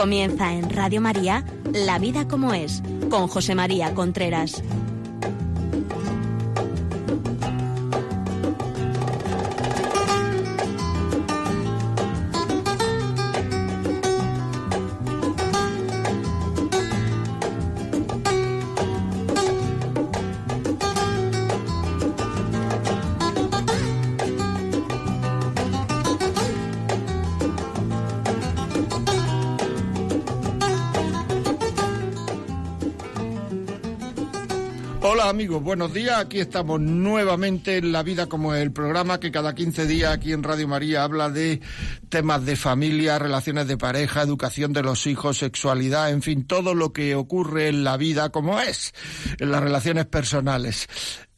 Comienza en Radio María, La Vida como es, con José María Contreras. amigos? Buenos días, aquí estamos nuevamente en La Vida como el programa que cada 15 días aquí en Radio María habla de temas de familia, relaciones de pareja, educación de los hijos, sexualidad, en fin, todo lo que ocurre en la vida como es, en las relaciones personales.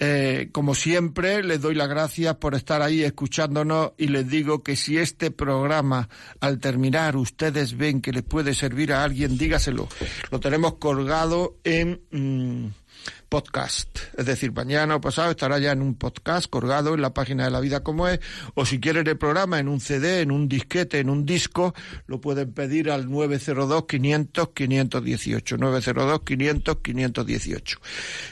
Eh, como siempre, les doy las gracias por estar ahí escuchándonos y les digo que si este programa, al terminar, ustedes ven que les puede servir a alguien, dígaselo. Lo tenemos colgado en... Mm, podcast. Es decir, mañana o pasado estará ya en un podcast colgado en la página de la vida como es, o si quieren el programa en un CD, en un disquete, en un disco, lo pueden pedir al 902-500-518. 902-500-518.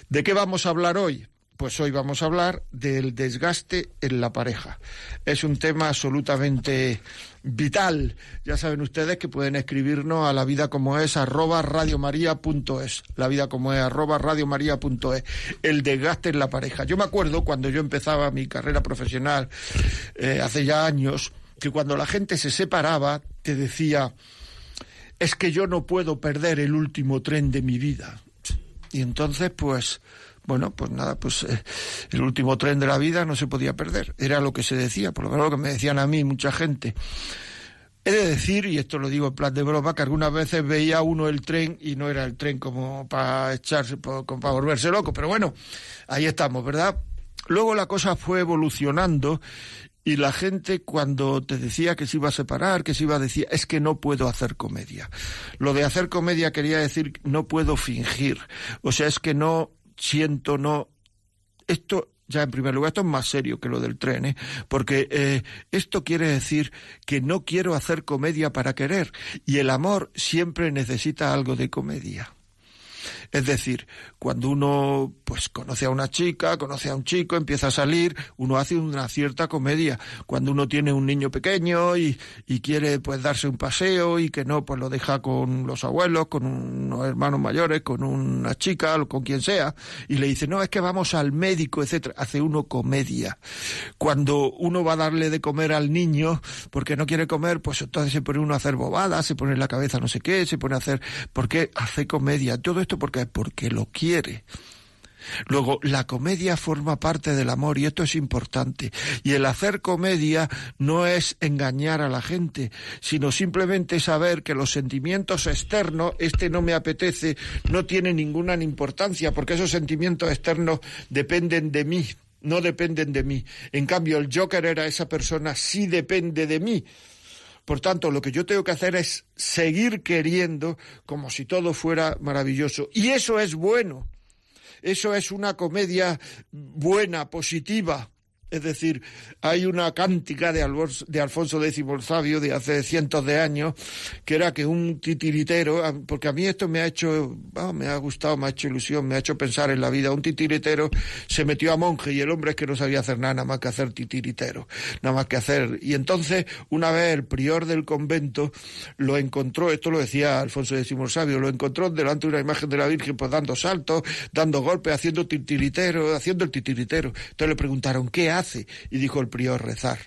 ¿De qué vamos a hablar hoy? pues hoy vamos a hablar del desgaste en la pareja. Es un tema absolutamente vital. Ya saben ustedes que pueden escribirnos a la vida como es arroba radiomaria.es. La vida como es arroba radiomaria.es. El desgaste en la pareja. Yo me acuerdo cuando yo empezaba mi carrera profesional eh, hace ya años que cuando la gente se separaba te decía es que yo no puedo perder el último tren de mi vida. Y entonces pues bueno, pues nada, pues eh, el último tren de la vida no se podía perder. Era lo que se decía, por lo menos lo que me decían a mí mucha gente. He de decir, y esto lo digo en plan de broma, que algunas veces veía uno el tren y no era el tren como para echarse, para, para volverse loco, pero bueno, ahí estamos, ¿verdad? Luego la cosa fue evolucionando y la gente cuando te decía que se iba a separar, que se iba a decir, es que no puedo hacer comedia. Lo de hacer comedia quería decir no puedo fingir. O sea, es que no siento no... Esto ya en primer lugar, esto es más serio que lo del tren, ¿eh? porque eh, esto quiere decir que no quiero hacer comedia para querer y el amor siempre necesita algo de comedia. Es decir, cuando uno pues conoce a una chica, conoce a un chico, empieza a salir, uno hace una cierta comedia. Cuando uno tiene un niño pequeño y, quiere pues darse un paseo y que no, pues lo deja con los abuelos, con unos hermanos mayores, con una chica o con quien sea, y le dice, no, es que vamos al médico, etcétera. Hace uno comedia. Cuando uno va a darle de comer al niño porque no quiere comer, pues entonces se pone uno a hacer bobadas, se pone en la cabeza no sé qué, se pone a hacer, ¿por qué? hace comedia. Todo esto porque, porque lo quiere Luego, la comedia forma parte del amor y esto es importante. Y el hacer comedia no es engañar a la gente, sino simplemente saber que los sentimientos externos, este no me apetece, no tiene ninguna importancia, porque esos sentimientos externos dependen de mí, no dependen de mí. En cambio, el Joker era esa persona, sí depende de mí. Por tanto, lo que yo tengo que hacer es seguir queriendo como si todo fuera maravilloso. Y eso es bueno. Eso es una comedia buena, positiva. Es decir, hay una cántica de, Alfonso, de Alfonso X el Sabio de hace cientos de años, que era que un titiritero, ah, porque a mí esto me ha hecho, ah, me ha gustado, me ha hecho ilusión, me ha hecho pensar en la vida, un titiritero se metió a monje y el hombre es que no sabía hacer nada, nada más que hacer titiritero, nada más que hacer. Y entonces, una vez el prior del convento lo encontró, esto lo decía Alfonso X el Sabio, lo encontró delante de una imagen de la Virgen, pues dando saltos, dando golpes, haciendo titiritero, haciendo el titiritero. Entonces le preguntaron, ¿qué ha y dijo el prior rezar.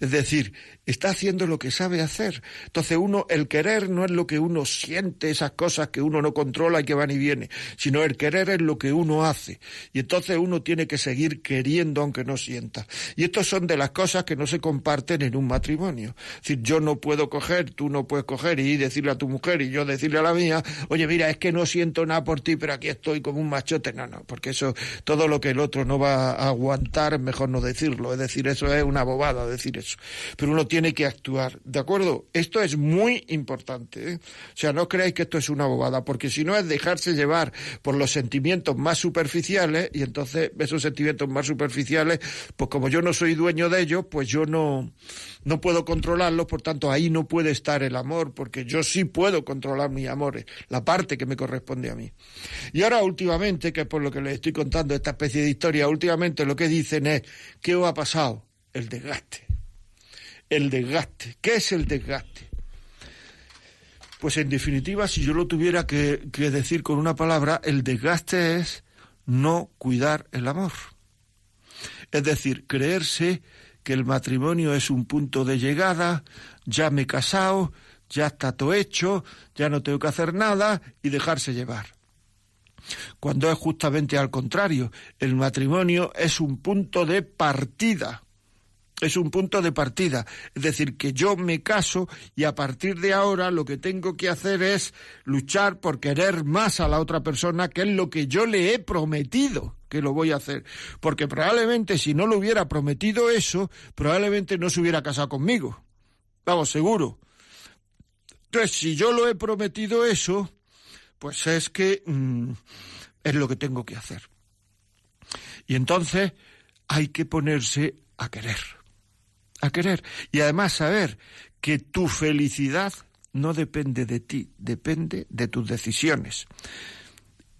Es decir, está haciendo lo que sabe hacer. Entonces uno, el querer no es lo que uno siente, esas cosas que uno no controla y que van y vienen, sino el querer es lo que uno hace. Y entonces uno tiene que seguir queriendo aunque no sienta. Y estos son de las cosas que no se comparten en un matrimonio. Es decir, yo no puedo coger, tú no puedes coger y decirle a tu mujer y yo decirle a la mía, oye, mira, es que no siento nada por ti, pero aquí estoy como un machote. No, no, porque eso, todo lo que el otro no va a aguantar, es mejor no decirlo. Es decir, eso es una bobada decir eso. Pero uno tiene que actuar. ¿De acuerdo? Esto es muy importante. ¿eh? O sea, no creáis que esto es una bobada, porque si no es dejarse llevar por los sentimientos más superficiales, y entonces esos sentimientos más superficiales, pues como yo no soy dueño de ellos, pues yo no, no puedo controlarlos, por tanto ahí no puede estar el amor, porque yo sí puedo controlar mis amores, la parte que me corresponde a mí. Y ahora últimamente, que es por lo que les estoy contando esta especie de historia, últimamente lo que dicen es, ¿qué os ha pasado? El desgaste el desgaste. ¿Qué es el desgaste? Pues en definitiva, si yo lo tuviera que, decir con una palabra, el desgaste es no cuidar el amor. Es decir, creerse que el matrimonio es un punto de llegada, ya me he casado, ya está todo hecho, ya no tengo que hacer nada y dejarse llevar. Cuando es justamente al contrario, el matrimonio es un punto de partida es un punto de partida. Es decir, que yo me caso y a partir de ahora lo que tengo que hacer es luchar por querer más a la otra persona, que es lo que yo le he prometido que lo voy a hacer. Porque probablemente si no lo hubiera prometido eso, probablemente no se hubiera casado conmigo. Vamos, seguro. Entonces, si yo lo he prometido eso, pues es que mm, es lo que tengo que hacer. Y entonces hay que ponerse a querer a querer y además saber que tu felicidad no depende de ti, depende de tus decisiones.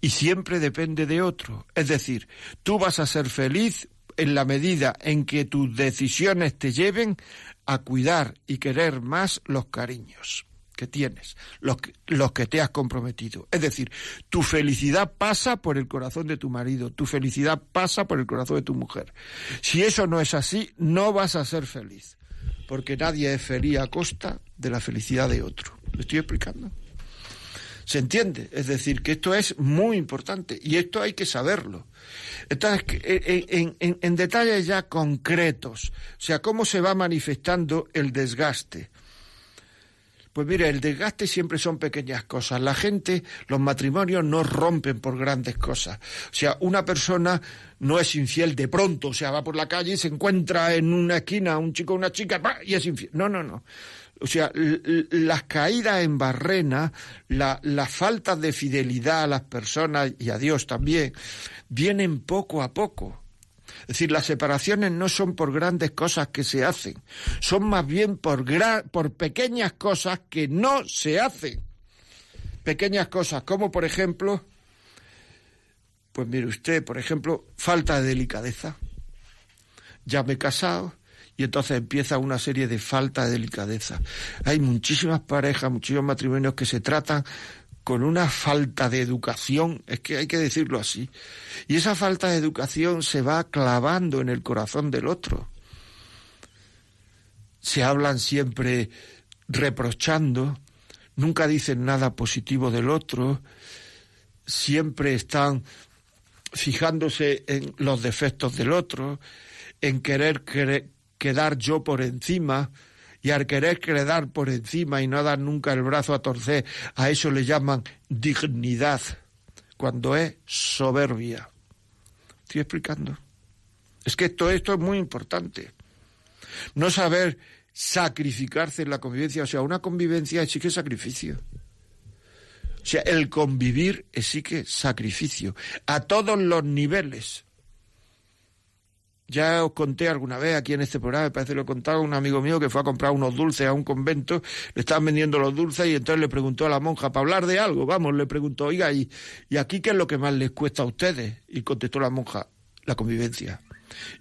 Y siempre depende de otro. Es decir, tú vas a ser feliz en la medida en que tus decisiones te lleven a cuidar y querer más los cariños que tienes, los que, te has comprometido. Es decir, tu felicidad pasa por el corazón de tu marido, tu felicidad pasa por el corazón de tu mujer. Si eso no es así, no vas a ser feliz, porque nadie es feliz a costa de la felicidad de otro. ¿Lo estoy explicando? ¿Se entiende? Es decir, que esto es muy importante y esto hay que saberlo. Entonces, eh, eh, en, en detalles ya concretos, o sea, cómo se va manifestando el desgaste pues mira, el desgaste siempre son pequeñas cosas. La gente, los matrimonios no rompen por grandes cosas. O sea, una persona no es infiel de pronto, o sea, va por la calle y se encuentra en una esquina un chico o una chica y es infiel. No, no, no. O sea, las caídas en barrena, la, las faltas de fidelidad a las personas y a Dios también, vienen poco a poco. Es decir, las separaciones no son por grandes cosas que se hacen, son más bien por, por pequeñas cosas que no se hacen. Pequeñas cosas, como por ejemplo, pues mire usted, por ejemplo, falta de delicadeza. Ya me he casado, y entonces empieza una serie de falta de delicadeza. Hay muchísimas parejas, muchísimos matrimonios que se tratan con una falta de educación, es que hay que decirlo así, y esa falta de educación se va clavando en el corazón del otro. Se hablan siempre reprochando, nunca dicen nada positivo del otro, siempre están fijándose en los defectos del otro, en querer quedar yo por encima, y al querer quedar por encima y no dar nunca el brazo a torcer, a eso le llaman dignidad, cuando es soberbia. Estoy explicando. Es que todo esto es muy importante. No saber sacrificarse en la convivencia, o sea, una convivencia exige sacrificio. O sea, el convivir exige sacrificio a todos los niveles. Ya os conté alguna vez aquí en este programa, me parece que lo he un amigo mío que fue a comprar unos dulces a un convento, le estaban vendiendo los dulces y entonces le preguntó a la monja, para hablar de algo, vamos, le preguntó, oiga, ¿y, aquí qué es lo que más les cuesta a ustedes? Y contestó la monja, la convivencia.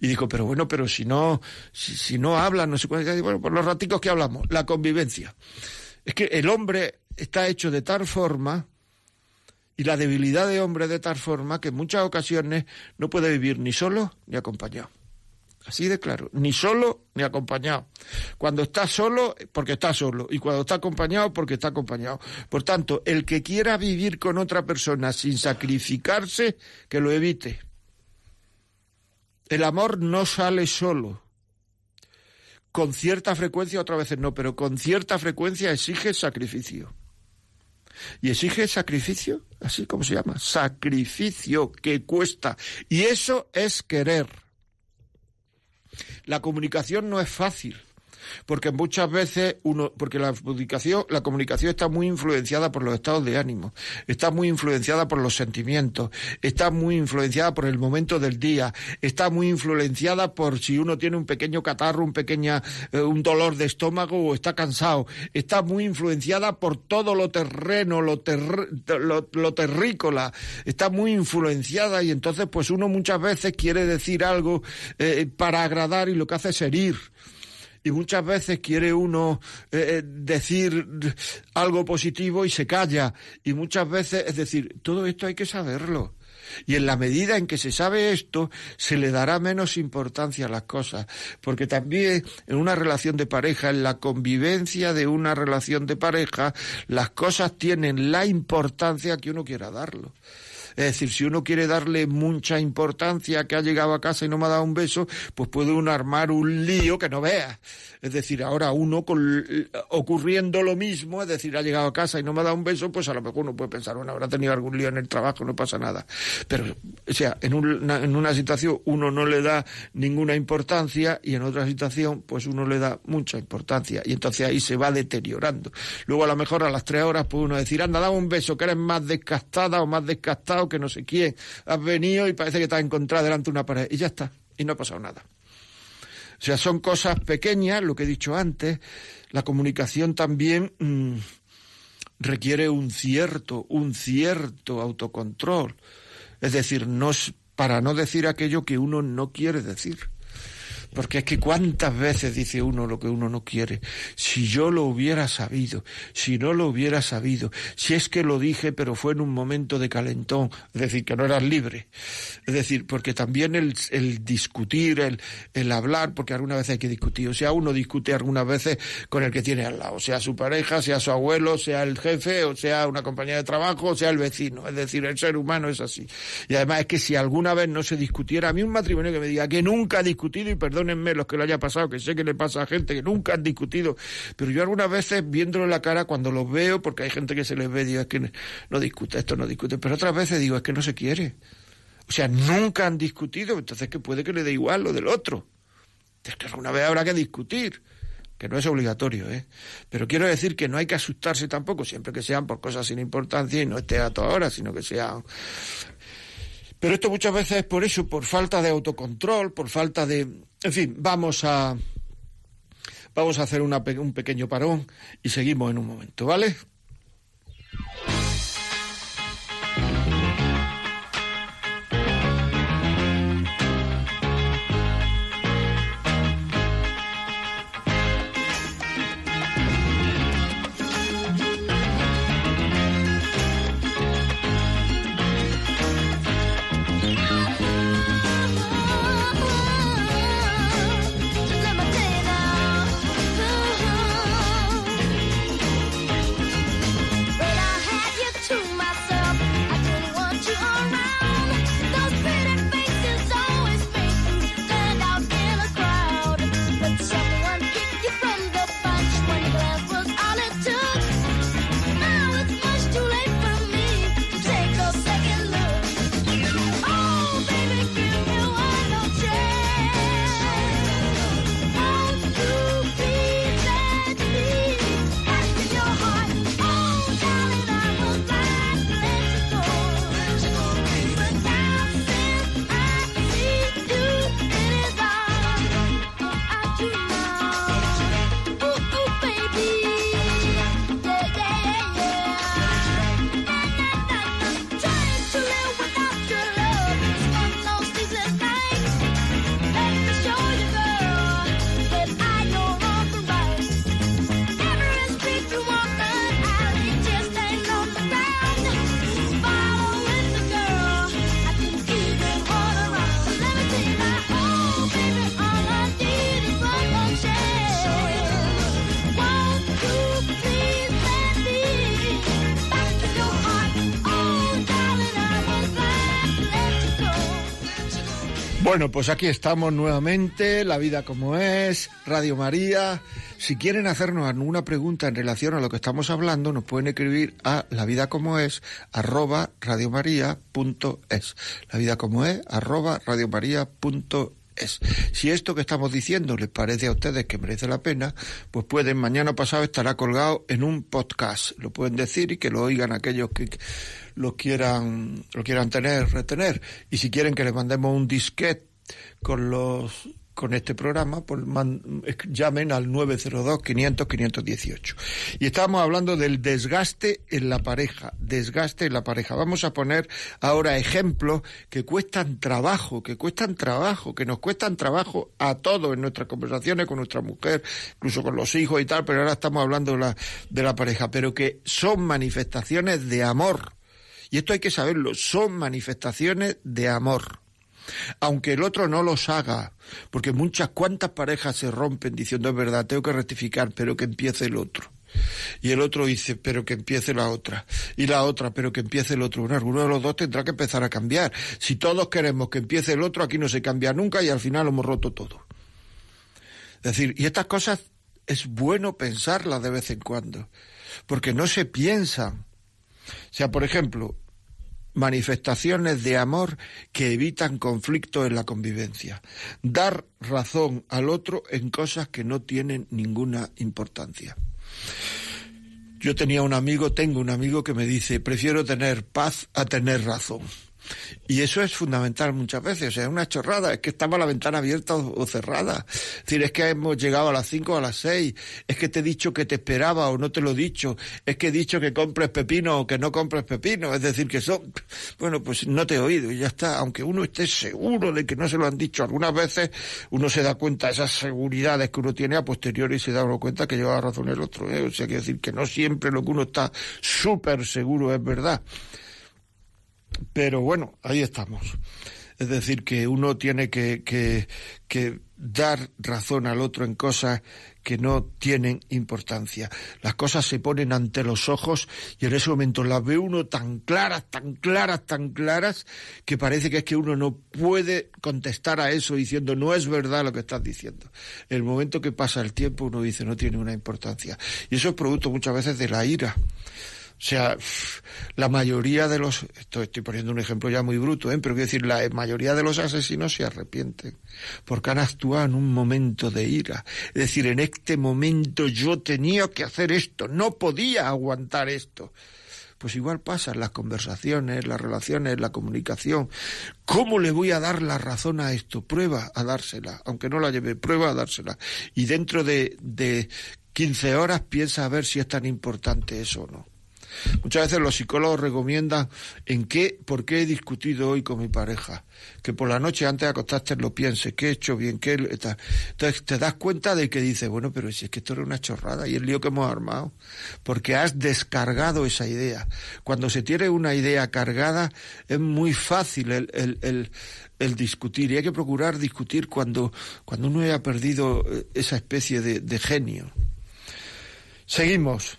Y dijo, pero bueno, pero si no, si, no hablan, no sé bueno, por los raticos que hablamos, la convivencia. Es que el hombre está hecho de tal forma y la debilidad de hombre de tal forma que en muchas ocasiones no puede vivir ni solo ni acompañado. Así de claro, ni solo ni acompañado. Cuando está solo, porque está solo, y cuando está acompañado, porque está acompañado. Por tanto, el que quiera vivir con otra persona sin sacrificarse, que lo evite. El amor no sale solo. Con cierta frecuencia, otra veces no, pero con cierta frecuencia exige sacrificio. Y exige sacrificio, así como se llama, sacrificio que cuesta. Y eso es querer. La comunicación no es fácil porque muchas veces uno, porque la comunicación, la comunicación está muy influenciada por los estados de ánimo, está muy influenciada por los sentimientos, está muy influenciada por el momento del día, está muy influenciada por si uno tiene un pequeño catarro, un pequeña, eh, un dolor de estómago o está cansado, está muy influenciada por todo lo terreno, lo, terrícola, está muy influenciada y entonces pues uno muchas veces quiere decir algo eh, para agradar y lo que hace es herir y muchas veces quiere uno eh, eh, decir algo positivo y se calla. Y muchas veces, es decir, todo esto hay que saberlo. Y en la medida en que se sabe esto, se le dará menos importancia a las cosas. Porque también en una relación de pareja, en la convivencia de una relación de pareja, las cosas tienen la importancia que uno quiera darlo. Es decir, si uno quiere darle mucha importancia que ha llegado a casa y no me ha dado un beso, pues puede uno armar un lío que no vea, Es decir, ahora uno con, ocurriendo lo mismo, es decir, ha llegado a casa y no me ha dado un beso, pues a lo mejor uno puede pensar, bueno, habrá tenido algún lío en el trabajo, no pasa nada. Pero, o sea, en una, en una situación uno no le da ninguna importancia y en otra situación, pues uno le da mucha importancia. Y entonces ahí se va deteriorando. Luego, a lo mejor a las tres horas, puede uno decir, anda, dame un beso, que eres más descastada o más descastado que no sé quién, has venido y parece que está has encontrado delante de una pared. Y ya está, y no ha pasado nada. O sea, son cosas pequeñas, lo que he dicho antes. La comunicación también mm, requiere un cierto, un cierto autocontrol. Es decir, no, para no decir aquello que uno no quiere decir. Porque es que cuántas veces dice uno lo que uno no quiere. Si yo lo hubiera sabido, si no lo hubiera sabido, si es que lo dije pero fue en un momento de calentón, es decir, que no eras libre. Es decir, porque también el, el discutir, el, el hablar, porque algunas veces hay que discutir, o sea, uno discute algunas veces con el que tiene al lado, sea su pareja, sea su abuelo, sea el jefe, o sea una compañía de trabajo, o sea el vecino. Es decir, el ser humano es así. Y además es que si alguna vez no se discutiera, a mí un matrimonio que me diga que nunca ha discutido y perdón, perdónenme los que lo haya pasado, que sé que le pasa a gente que nunca han discutido, pero yo algunas veces viéndolo en la cara cuando los veo, porque hay gente que se les ve, digo, es que no discute, esto no discute, pero otras veces digo, es que no se quiere. O sea, nunca han discutido, entonces que puede que le dé igual lo del otro. Es que alguna vez habrá que discutir que no es obligatorio, ¿eh? Pero quiero decir que no hay que asustarse tampoco, siempre que sean por cosas sin importancia y no esté a toda hora, sino que sean... Pero esto muchas veces es por eso, por falta de autocontrol, por falta de, en fin, vamos a vamos a hacer una, un pequeño parón y seguimos en un momento, ¿vale? Bueno, pues aquí estamos nuevamente, La Vida como es, Radio María. Si quieren hacernos alguna pregunta en relación a lo que estamos hablando, nos pueden escribir a la vida como es arroba es. La vida como es arroba es es. Si esto que estamos diciendo les parece a ustedes que merece la pena, pues pueden, mañana pasado estará colgado en un podcast. Lo pueden decir y que lo oigan aquellos que lo quieran, lo quieran tener, retener. Y si quieren que les mandemos un disquete con los con este programa, pues llamen al 902-500-518. Y estábamos hablando del desgaste en la pareja, desgaste en la pareja. Vamos a poner ahora ejemplos que cuestan trabajo, que cuestan trabajo, que nos cuestan trabajo a todos en nuestras conversaciones con nuestra mujer, incluso con los hijos y tal, pero ahora estamos hablando la, de la pareja, pero que son manifestaciones de amor. Y esto hay que saberlo, son manifestaciones de amor aunque el otro no los haga, porque muchas cuantas parejas se rompen diciendo es verdad, tengo que rectificar, pero que empiece el otro. Y el otro dice, pero que empiece la otra. Y la otra, pero que empiece el otro. Bueno, de los dos tendrá que empezar a cambiar. Si todos queremos que empiece el otro, aquí no se cambia nunca y al final hemos roto todo. Es decir, y estas cosas es bueno pensarlas de vez en cuando, porque no se piensan. O sea, por ejemplo, manifestaciones de amor que evitan conflictos en la convivencia. Dar razón al otro en cosas que no tienen ninguna importancia. Yo tenía un amigo, tengo un amigo que me dice, prefiero tener paz a tener razón. Y eso es fundamental muchas veces. es una chorrada. Es que estaba la ventana abierta o, cerrada. Es decir, es que hemos llegado a las 5 o a las 6. Es que te he dicho que te esperaba o no te lo he dicho. Es que he dicho que compres pepino o que no compres pepino. Es decir, que son. Bueno, pues no te he oído y ya está. Aunque uno esté seguro de que no se lo han dicho algunas veces, uno se da cuenta de esas seguridades que uno tiene a posteriori y se da cuenta que lleva razón el otro. día ¿eh? O sea, quiere decir que no siempre lo que uno está súper seguro es verdad. Pero bueno, ahí estamos. Es decir, que uno tiene que, dar razón al otro en cosas que no tienen importancia. Las cosas se ponen ante los ojos y en ese momento las ve uno tan claras, tan claras, tan claras, que parece que es que uno no puede contestar a eso diciendo no es verdad lo que estás diciendo. En el momento que pasa el tiempo uno dice no tiene una importancia. Y eso es producto muchas veces de la ira. O sea, la mayoría de los, esto estoy poniendo un ejemplo ya muy bruto, ¿eh? pero quiero decir, la mayoría de los asesinos se arrepienten porque han actuado en un momento de ira. Es decir, en este momento yo tenía que hacer esto, no podía aguantar esto. Pues igual pasan las conversaciones, las relaciones, la comunicación. ¿Cómo le voy a dar la razón a esto? Prueba a dársela, aunque no la lleve, prueba a dársela. Y dentro de, de 15 horas piensa a ver si es tan importante eso o no. Muchas veces los psicólogos recomiendan en qué, por qué he discutido hoy con mi pareja. Que por la noche antes de acostarte lo piense, qué he hecho bien, qué Entonces te das cuenta de que dices, bueno, pero si es que esto era una chorrada y el lío que hemos armado. Porque has descargado esa idea. Cuando se tiene una idea cargada es muy fácil el, discutir. Y hay que procurar discutir cuando, uno haya perdido eh, esa especie de genio. Seguimos.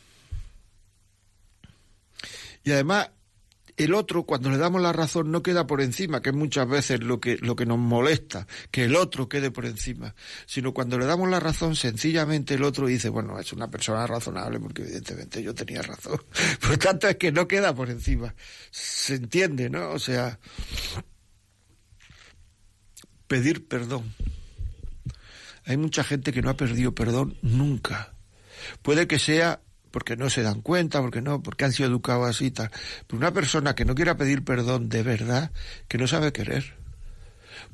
Y además, el otro, cuando le damos la razón, no queda por encima, que es muchas veces lo que, lo que nos molesta, que el otro quede por encima, sino cuando le damos la razón, sencillamente el otro dice, bueno, es una persona razonable porque evidentemente yo tenía razón. Por tanto, es que no queda por encima. Se entiende, ¿no? O sea, pedir perdón. Hay mucha gente que no ha perdido perdón nunca. Puede que sea porque no se dan cuenta, porque no, porque han sido educados así tal. Pero una persona que no quiera pedir perdón de verdad, que no sabe querer.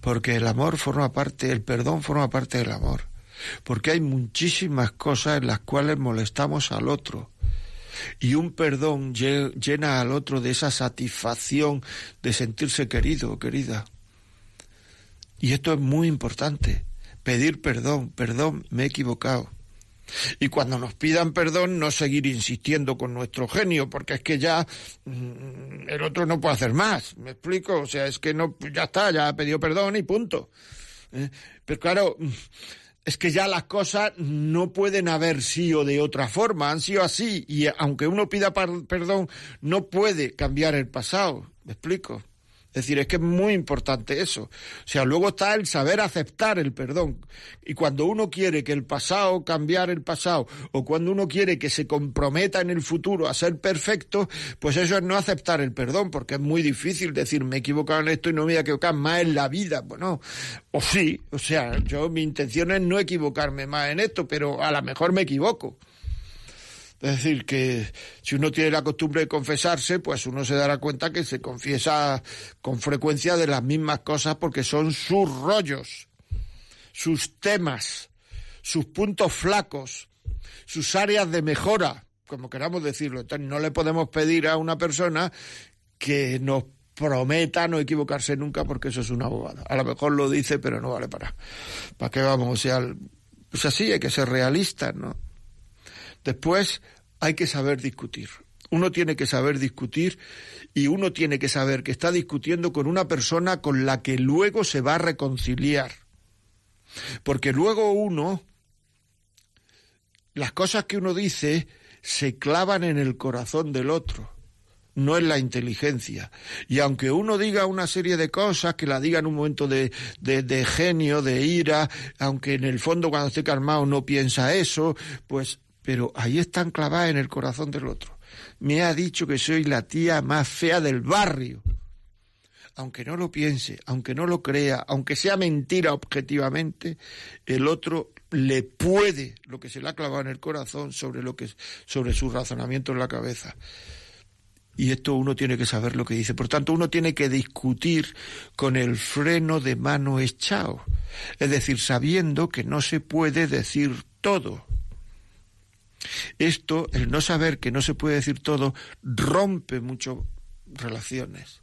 Porque el amor forma parte, el perdón forma parte del amor. Porque hay muchísimas cosas en las cuales molestamos al otro. Y un perdón llena al otro de esa satisfacción de sentirse querido o querida. Y esto es muy importante. Pedir perdón, perdón, me he equivocado. Y cuando nos pidan perdón, no seguir insistiendo con nuestro genio, porque es que ya mm, el otro no puede hacer más. ¿Me explico? O sea, es que no, ya está, ya ha pedido perdón y punto. ¿Eh? Pero claro, mm, es que ya las cosas no pueden haber sido de otra forma, han sido así. Y aunque uno pida perdón, no puede cambiar el pasado. ¿Me explico? Es decir, es que es muy importante eso. O sea, luego está el saber aceptar el perdón. Y cuando uno quiere que el pasado, cambiar el pasado, o cuando uno quiere que se comprometa en el futuro a ser perfecto, pues eso es no aceptar el perdón, porque es muy difícil decir, me he equivocado en esto y no me voy a equivocar más en la vida. Bueno, o sí, o sea, yo mi intención es no equivocarme más en esto, pero a lo mejor me equivoco. Es decir, que si uno tiene la costumbre de confesarse, pues uno se dará cuenta que se confiesa con frecuencia de las mismas cosas porque son sus rollos, sus temas, sus puntos flacos, sus áreas de mejora, como queramos decirlo. Entonces no le podemos pedir a una persona que nos prometa no equivocarse nunca porque eso es una abogada. A lo mejor lo dice, pero no vale para. ¿Para qué vamos? O sea, pues así hay que ser realistas, ¿no? Después hay que saber discutir. Uno tiene que saber discutir y uno tiene que saber que está discutiendo con una persona con la que luego se va a reconciliar. Porque luego uno, las cosas que uno dice se clavan en el corazón del otro, no en la inteligencia. Y aunque uno diga una serie de cosas, que la diga en un momento de, genio, de ira, aunque en el fondo cuando esté calmado no piensa eso, pues pero ahí están clavadas en el corazón del otro. Me ha dicho que soy la tía más fea del barrio. Aunque no lo piense, aunque no lo crea, aunque sea mentira objetivamente, el otro le puede lo que se le ha clavado en el corazón sobre lo que sobre su razonamiento en la cabeza. Y esto uno tiene que saber lo que dice. Por tanto, uno tiene que discutir con el freno de mano echado. Es decir, sabiendo que no se puede decir todo. Esto, el no saber que no se puede decir todo, rompe muchas relaciones.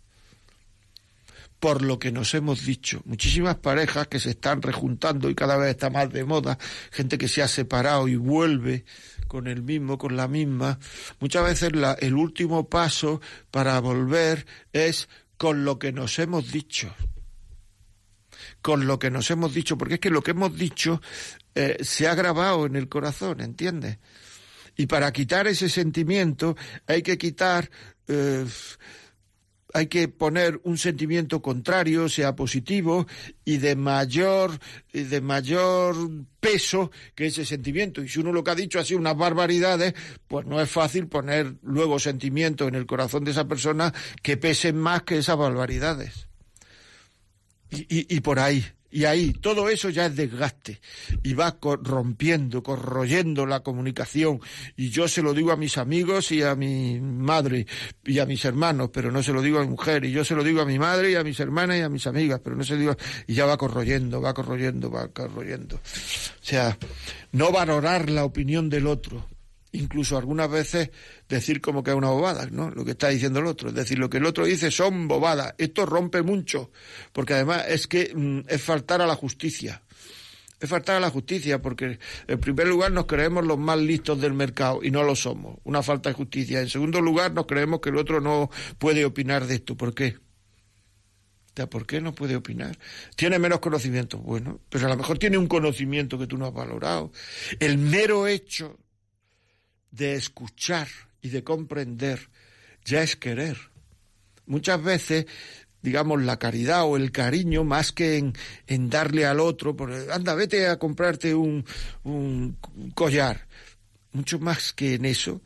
Por lo que nos hemos dicho, muchísimas parejas que se están rejuntando y cada vez está más de moda, gente que se ha separado y vuelve con el mismo, con la misma, muchas veces el último paso para volver es con lo que nos hemos dicho. Con lo que nos hemos dicho, porque es que lo que hemos dicho eh, se ha grabado en el corazón, ¿entiendes? Y para quitar ese sentimiento hay que quitar... Eh, hay que poner un sentimiento contrario, sea positivo, y de mayor, de mayor peso que ese sentimiento. Y si uno lo que ha dicho ha sido unas barbaridades, pues no es fácil poner luego sentimientos en el corazón de esa persona que pesen más que esas barbaridades. y por ahí, y ahí todo eso ya es desgaste y va corrompiendo, corroyendo la comunicación. Y yo se lo digo a mis amigos y a mi madre y a mis hermanos, pero no se lo digo a mi mujer. Y yo se lo digo a mi madre y a mis hermanas y a mis amigas, pero no se lo digo. Y ya va corroyendo, va corroyendo, va corroyendo. O sea, no valorar la opinión del otro, incluso algunas veces decir como que es una bobada, ¿no? Lo que está diciendo el otro. Es decir, lo que el otro dice son bobadas. Esto rompe mucho, porque además es que mm, es faltar a la justicia. Es faltar a la justicia, porque en primer lugar nos creemos los más listos del mercado y no lo somos. Una falta de justicia. En segundo lugar nos creemos que el otro no puede opinar de esto. ¿Por qué? ¿Por qué no puede opinar? Tiene menos conocimiento, bueno, pero a lo mejor tiene un conocimiento que tú no has valorado. El mero hecho de escuchar y de comprender ya es querer. Muchas veces, digamos, la caridad o el cariño, más que en, en darle al otro, por, anda, vete a comprarte un, un, collar. Mucho más que en eso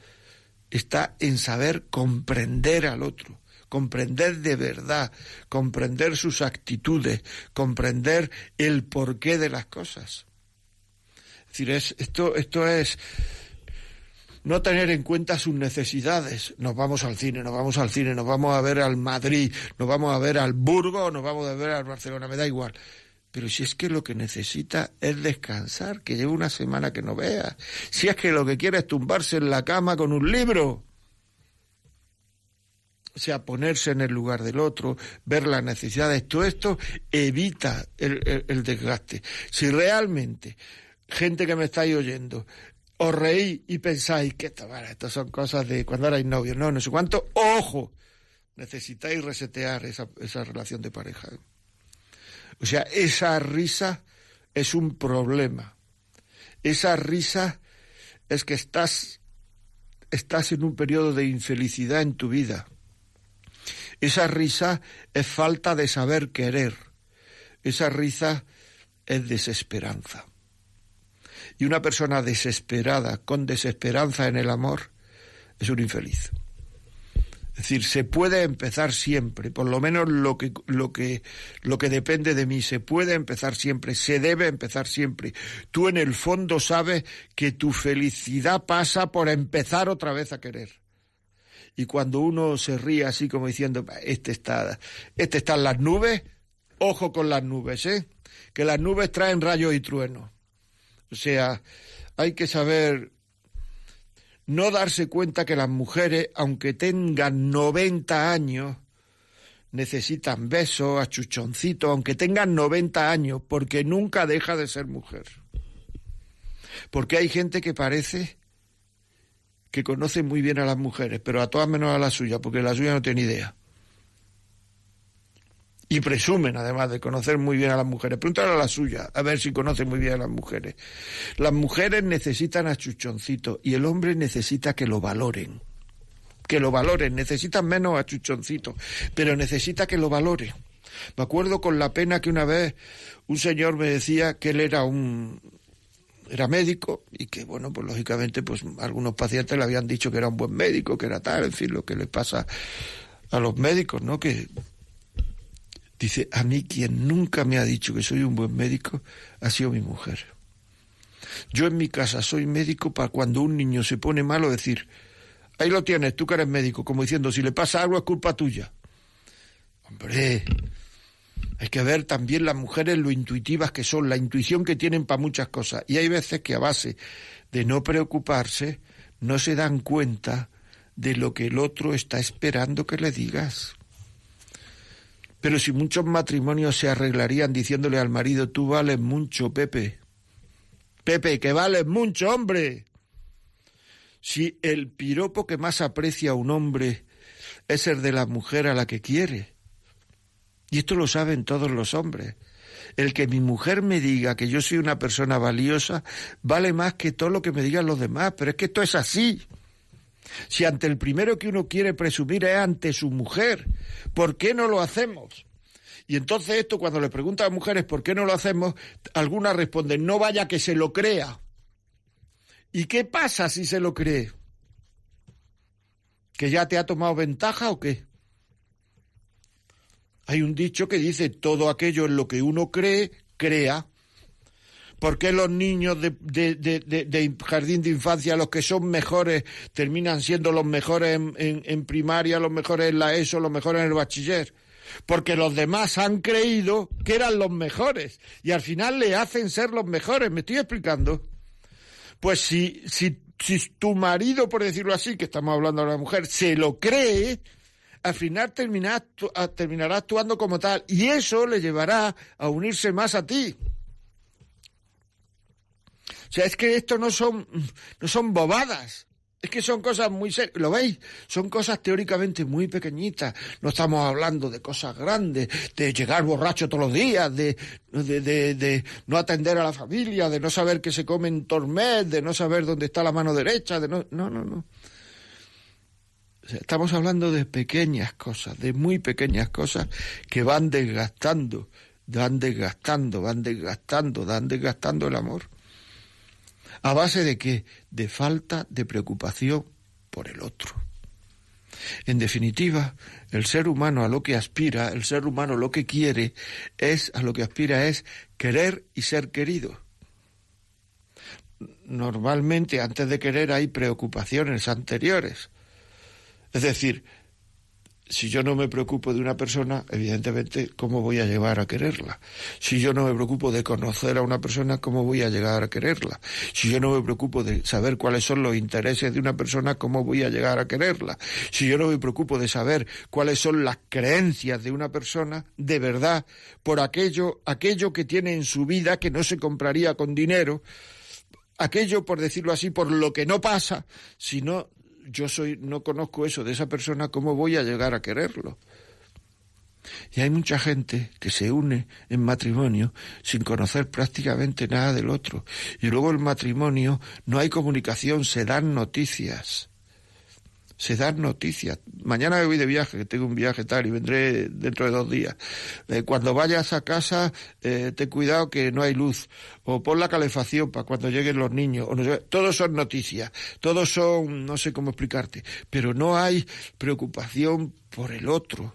está en saber comprender al otro, comprender de verdad, comprender sus actitudes, comprender el porqué de las cosas. Es decir, es, esto, esto es no tener en cuenta sus necesidades. Nos vamos al cine, nos vamos al cine, nos vamos a ver al Madrid, nos vamos a ver al Burgo, nos vamos a ver al Barcelona, me da igual. Pero si es que lo que necesita es descansar, que lleve una semana que no vea. Si es que lo que quiere es tumbarse en la cama con un libro. O sea, ponerse en el lugar del otro, ver las necesidades, todo esto evita el, el desgaste. Si realmente gente que me estáis oyendo, os reí y pensáis que esto, esto son cosas de cuando erais novios, no, no sé cuánto, ojo, necesitáis resetear esa, relación de pareja. ¿eh? O sea, esa risa es un problema. Esa risa es que estás, estás en un periodo de infelicidad en tu vida. Esa risa es falta de saber querer. Esa risa es desesperanza. Y una persona desesperada, con desesperanza en el amor, es un infeliz. Es decir, se puede empezar siempre, por lo menos lo que, lo que, lo que depende de mí, se puede empezar siempre, se debe empezar siempre. Tú en el fondo sabes que tu felicidad pasa por empezar otra vez a querer. Y cuando uno se ríe así como diciendo, este está, este está en las nubes, ojo con las nubes, ¿eh? Que las nubes traen rayos y truenos. O sea, hay que saber no darse cuenta que las mujeres, aunque tengan 90 años, necesitan besos, achuchoncitos, aunque tengan 90 años, porque nunca deja de ser mujer. Porque hay gente que parece que conoce muy bien a las mujeres, pero a todas menos a la suya, porque la suya no tiene idea y presumen además de conocer muy bien a las mujeres. Pregúntale a la suya, a ver si conoce muy bien a las mujeres. Las mujeres necesitan a Chuchoncito y el hombre necesita que lo valoren. Que lo valoren. Necesitan menos a Chuchoncito, pero necesita que lo valoren. Me acuerdo con la pena que una vez un señor me decía que él era un era médico y que bueno pues lógicamente pues algunos pacientes le habían dicho que era un buen médico que era tal en fin lo que le pasa a los médicos no que Dice, a mí quien nunca me ha dicho que soy un buen médico ha sido mi mujer. Yo en mi casa soy médico para cuando un niño se pone malo decir, ahí lo tienes, tú que eres médico, como diciendo, si le pasa algo es culpa tuya. Hombre, hay que ver también las mujeres lo intuitivas que son, la intuición que tienen para muchas cosas. Y hay veces que a base de no preocuparse, no se dan cuenta de lo que el otro está esperando que le digas. Pero si muchos matrimonios se arreglarían diciéndole al marido, tú vales mucho, Pepe. Pepe, que vales mucho, hombre. Si el piropo que más aprecia a un hombre es el de la mujer a la que quiere. Y esto lo saben todos los hombres. El que mi mujer me diga que yo soy una persona valiosa vale más que todo lo que me digan los demás, pero es que esto es así. Si ante el primero que uno quiere presumir es ante su mujer, ¿por qué no lo hacemos? Y entonces esto cuando le preguntan a mujeres por qué no lo hacemos, algunas responden, no vaya que se lo crea. ¿Y qué pasa si se lo cree? ¿Que ya te ha tomado ventaja o qué? Hay un dicho que dice, todo aquello en lo que uno cree, crea. ¿Por qué los niños de, jardín de infancia, los que son mejores, terminan siendo los mejores en, primaria, los mejores en la ESO, los mejores en el bachiller? porque los demás han creído que eran los mejores y al final le hacen ser los mejores. ¿Me estoy explicando? Pues si, si, si tu marido, por decirlo así, que estamos hablando de la mujer, se lo cree, al final terminará actuando como tal y eso le llevará a unirse más a ti. O sea, es que esto no son, no son bobadas. Es que son cosas muy serias, ¿lo veis? Son cosas teóricamente muy pequeñitas. No estamos hablando de cosas grandes, de llegar borracho todos los días, de, de, no atender a la familia, de no saber que se come en Tormed, de no saber dónde está la mano derecha, de no, no, no. no. estamos hablando de pequeñas cosas, de muy pequeñas cosas que van desgastando, van desgastando, van desgastando, van desgastando el amor. ¿A base de qué? De falta de preocupación por el otro. En definitiva, el ser humano a lo que aspira, el ser humano lo que quiere, es a lo que aspira es querer y ser querido. Normalmente antes de querer hay preocupaciones anteriores. Es decir, si yo no me preocupo de una persona, evidentemente, ¿cómo voy a llegar a quererla? Si yo no me preocupo de conocer a una persona, ¿cómo voy a llegar a quererla? Si yo no me preocupo de saber cuáles son los intereses de una persona, ¿cómo voy a llegar a quererla? Si yo no me preocupo de saber cuáles son las creencias de una persona, de verdad, por aquello, aquello que tiene en su vida que no se compraría con dinero, aquello, por decirlo así, por lo que no pasa, sino yo soy, no conozco eso de esa persona, ¿cómo voy a llegar a quererlo? Y hay mucha gente que se une en matrimonio sin conocer prácticamente nada del otro. Y luego el matrimonio no hay comunicación, se dan noticias se dan noticias. Mañana me voy de viaje, que tengo un viaje tal y vendré dentro de dos días. Eh, cuando vayas a casa, eh, ten cuidado que no hay luz. O pon la calefacción para cuando lleguen los niños. O no todos son noticias, todos son, no sé cómo explicarte, pero no hay preocupación por el otro. O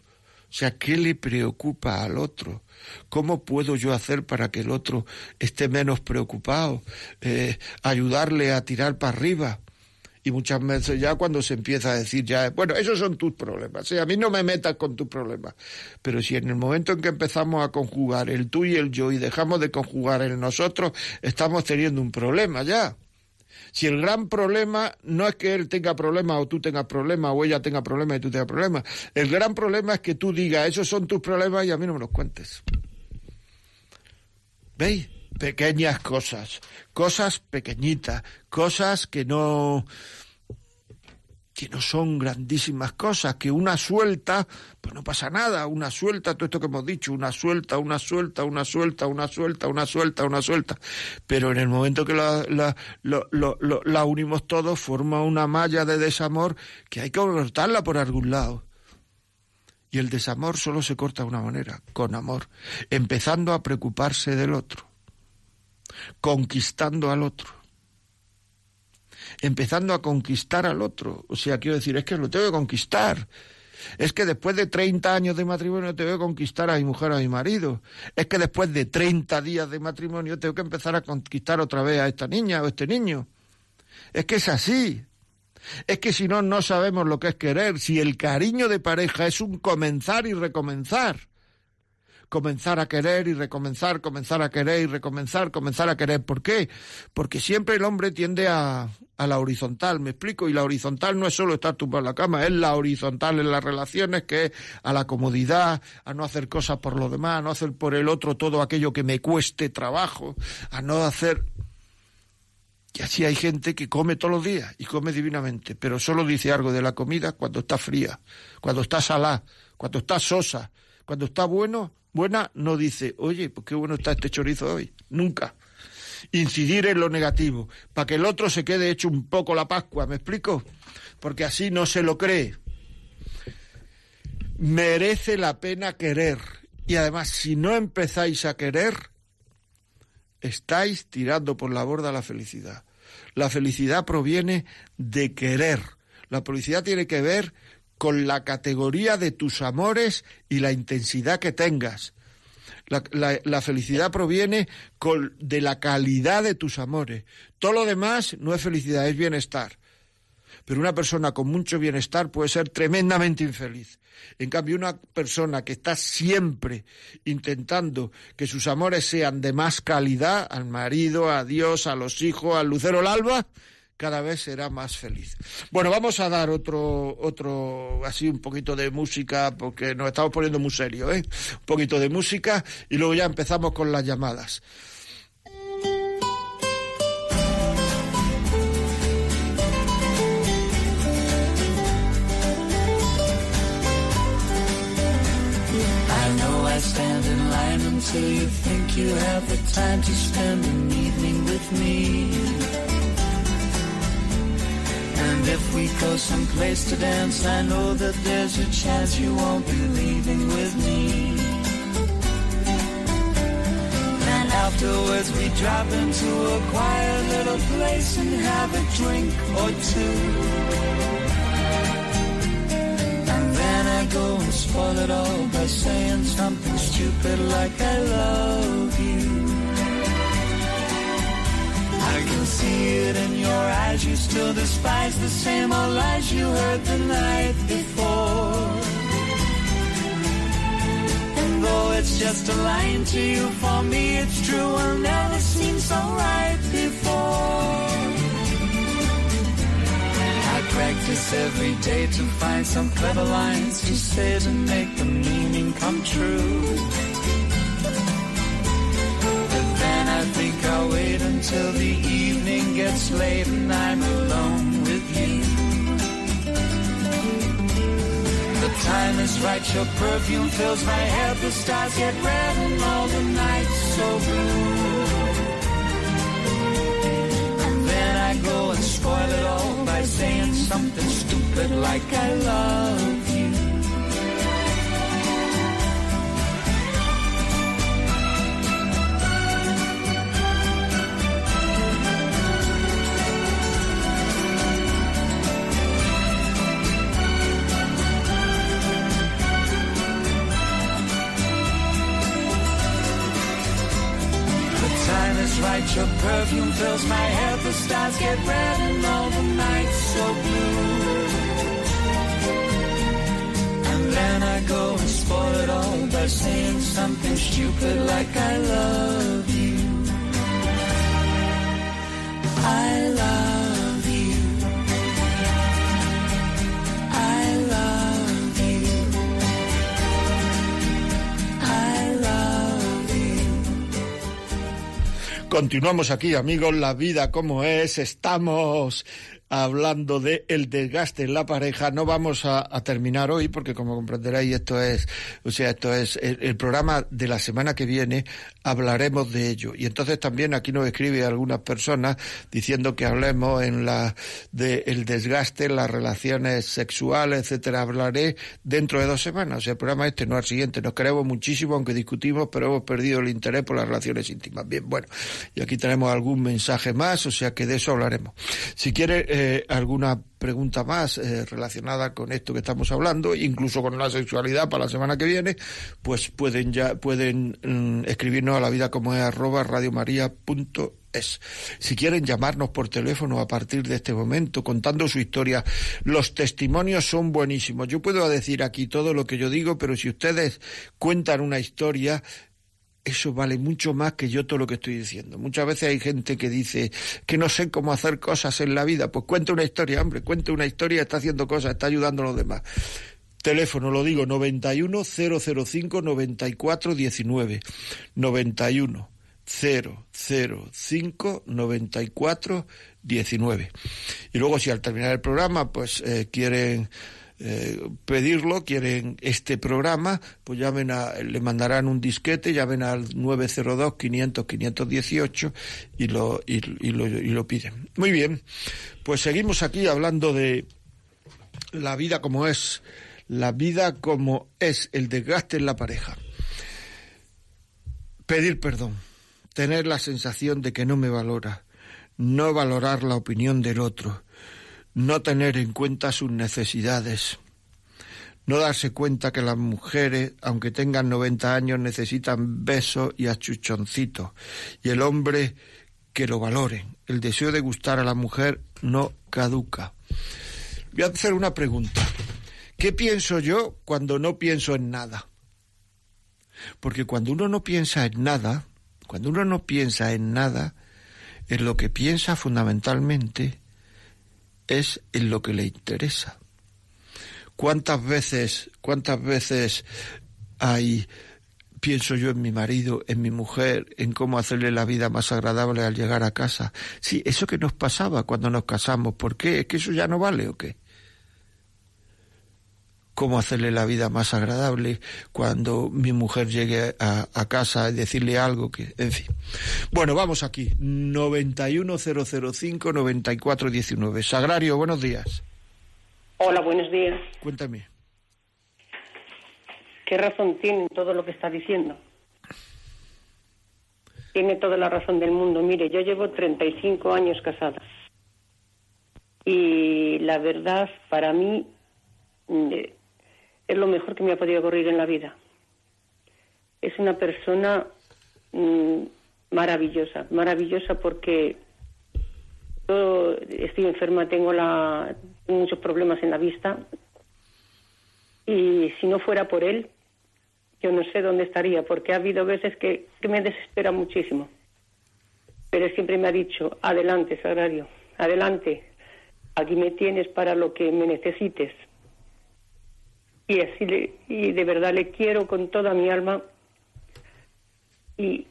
sea, ¿qué le preocupa al otro? ¿Cómo puedo yo hacer para que el otro esté menos preocupado? Eh, ayudarle a tirar para arriba y muchas veces ya cuando se empieza a decir ya, bueno, esos son tus problemas, ¿eh? a mí no me metas con tus problemas. Pero si en el momento en que empezamos a conjugar el tú y el yo y dejamos de conjugar el nosotros, estamos teniendo un problema ya. Si el gran problema no es que él tenga problemas o tú tengas problemas o ella tenga problemas y tú tengas problemas, el gran problema es que tú digas, esos son tus problemas y a mí no me los cuentes. ¿Veis? pequeñas cosas, cosas pequeñitas, cosas que no que no son grandísimas cosas, que una suelta, pues no pasa nada, una suelta, todo esto que hemos dicho, una suelta, una suelta, una suelta, una suelta, una suelta, una suelta. Pero en el momento que la, la unimos todos, forma una malla de desamor que hay que cortarla por algún lado. Y el desamor solo se corta de una manera, con amor, empezando a preocuparse del otro conquistando al otro. Empezando a conquistar al otro. O sea, quiero decir, es que lo tengo que conquistar. Es que después de 30 años de matrimonio tengo que conquistar a mi mujer, a mi marido. Es que después de 30 días de matrimonio tengo que empezar a conquistar otra vez a esta niña o a este niño. Es que es así. Es que si no, no sabemos lo que es querer. Si el cariño de pareja es un comenzar y recomenzar comenzar a querer y recomenzar, comenzar a querer y recomenzar, comenzar a querer. ¿Por qué? Porque siempre el hombre tiende a, a la horizontal, me explico, y la horizontal no es solo estar tumbado en la cama, es la horizontal en las relaciones, que es a la comodidad, a no hacer cosas por lo demás, a no hacer por el otro todo aquello que me cueste trabajo, a no hacer... Y así hay gente que come todos los días y come divinamente, pero solo dice algo de la comida cuando está fría, cuando está salada, cuando está sosa, cuando está bueno, buena no dice, oye, pues qué bueno está este chorizo hoy. Nunca. Incidir en lo negativo, para que el otro se quede hecho un poco la Pascua, ¿me explico? Porque así no se lo cree. Merece la pena querer. Y además, si no empezáis a querer, estáis tirando por la borda la felicidad. La felicidad proviene de querer. La felicidad tiene que ver con la categoría de tus amores y la intensidad que tengas. La, felicidad proviene de la calidad de tus amores. Todo lo demás no es felicidad, es bienestar. Pero una persona con mucho bienestar puede ser tremendamente infeliz. En cambio, una persona que está siempre intentando que sus amores sean de más calidad, al marido, a Dios, a los hijos, al lucero, al alba, cada vez será más feliz. Bueno, vamos a dar otro, otro, así un poquito de música, porque nos estamos poniendo muy serio, ¿eh? Un poquito de música y luego ya empezamos con las llamadas. I stand in line until you think you have the time to spend an evening with me. And if we go someplace to dance, I know that there's a chance you won't be leaving with me. And afterwards we drop into a quiet little place and have a drink or two. And then I go and spoil it all by saying something stupid like I love you see it in your eyes. You still despise the same old lies you heard the night before. And though it's just a line to you, for me it's true. I'll never seem so right before. I practice every day to find some clever lines to say to make the meaning come true. But then I think I'll wait until the evening. It's late and I'm alone with you. The time is right, your perfume fills my head, the stars get red and all the nights so blue. And then I go and spoil it all by saying something stupid like I love you. Your perfume fills my head, the stars get red and all the nights so blue. And then I go and spoil it all by saying something stupid like I love you. I love Continuamos aquí, amigos, la vida como es. Estamos hablando de el desgaste en la pareja. No vamos a, terminar hoy porque como comprenderéis esto es, o sea, esto es el, programa de la semana que viene hablaremos de ello. Y entonces también aquí nos escribe algunas personas diciendo que hablemos en la de el desgaste en las relaciones sexuales, etcétera. Hablaré dentro de dos semanas. O sea, el programa este no el siguiente. Nos queremos muchísimo aunque discutimos, pero hemos perdido el interés por las relaciones íntimas. Bien, bueno. Y aquí tenemos algún mensaje más, o sea que de eso hablaremos. Si quieres eh, alguna pregunta más eh, relacionada con esto que estamos hablando, incluso con la sexualidad para la semana que viene, pues pueden ya pueden mm, escribirnos a la vida como es Si quieren llamarnos por teléfono a partir de este momento contando su historia, los testimonios son buenísimos. Yo puedo decir aquí todo lo que yo digo, pero si ustedes cuentan una historia, eso vale mucho más que yo todo lo que estoy diciendo. Muchas veces hay gente que dice que no sé cómo hacer cosas en la vida. Pues cuenta una historia, hombre, Cuente una historia, está haciendo cosas, está ayudando a los demás. Teléfono, lo digo, 91 005 94 19. 91 005 94 19. Y luego si al terminar el programa pues eh, quieren eh, pedirlo, quieren este programa, pues llamen a, le mandarán un disquete, llamen al 902-500-518 y lo, y, lo, y lo piden. Muy bien, pues seguimos aquí hablando de la vida como es, la vida como es, el desgaste en la pareja. Pedir perdón, tener la sensación de que no me valora, no valorar la opinión del otro, no tener en cuenta sus necesidades, no darse cuenta que las mujeres, aunque tengan 90 años, necesitan besos y achuchoncitos, y el hombre que lo valoren. El deseo de gustar a la mujer no caduca. Voy a hacer una pregunta. ¿Qué pienso yo cuando no pienso en nada? Porque cuando uno no piensa en nada, cuando uno no piensa en nada, en lo que piensa fundamentalmente es en lo que le interesa. ¿Cuántas veces, cuántas veces hay pienso yo en mi marido, en mi mujer, en cómo hacerle la vida más agradable al llegar a casa. Sí, eso que nos pasaba cuando nos casamos, ¿por qué? ¿Es que eso ya no vale o qué? cómo hacerle la vida más agradable cuando mi mujer llegue a, casa y decirle algo que, en fin. Bueno, vamos aquí. 91005-9419. Sagrario, buenos días. Hola, buenos días. Cuéntame. ¿Qué razón tiene todo lo que está diciendo? Tiene toda la razón del mundo. Mire, yo llevo 35 años casada. Y la verdad, para mí, mm, eh, es lo mejor que me ha podido ocurrir en la vida. Es una persona mm, maravillosa, maravillosa porque yo estoy enferma, tengo la, muchos problemas en la vista y si no fuera por él, yo no sé dónde estaría, porque ha habido veces que, que me desespera muchísimo. Pero siempre me ha dicho, adelante, Sagrario, adelante, aquí me tienes para lo que me necesites y así le, y de verdad le quiero con toda mi alma y,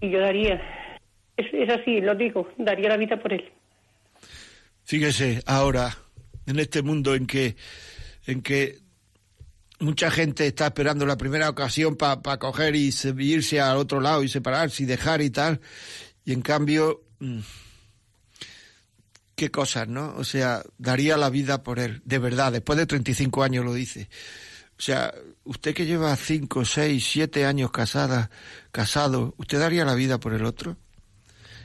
yo daría, es, así, lo digo, daría la vida por él. Fíjese, ahora, en este mundo en que, en que mucha gente está esperando la primera ocasión para coger y irse al otro lado y separarse y dejar y tal, y en cambio mm, qué cosas, ¿no? O sea, daría la vida por él, de verdad, después de 35 años lo dice. O sea, usted que lleva 5, 6, 7 años casada, casado, ¿usted daría la vida por el otro?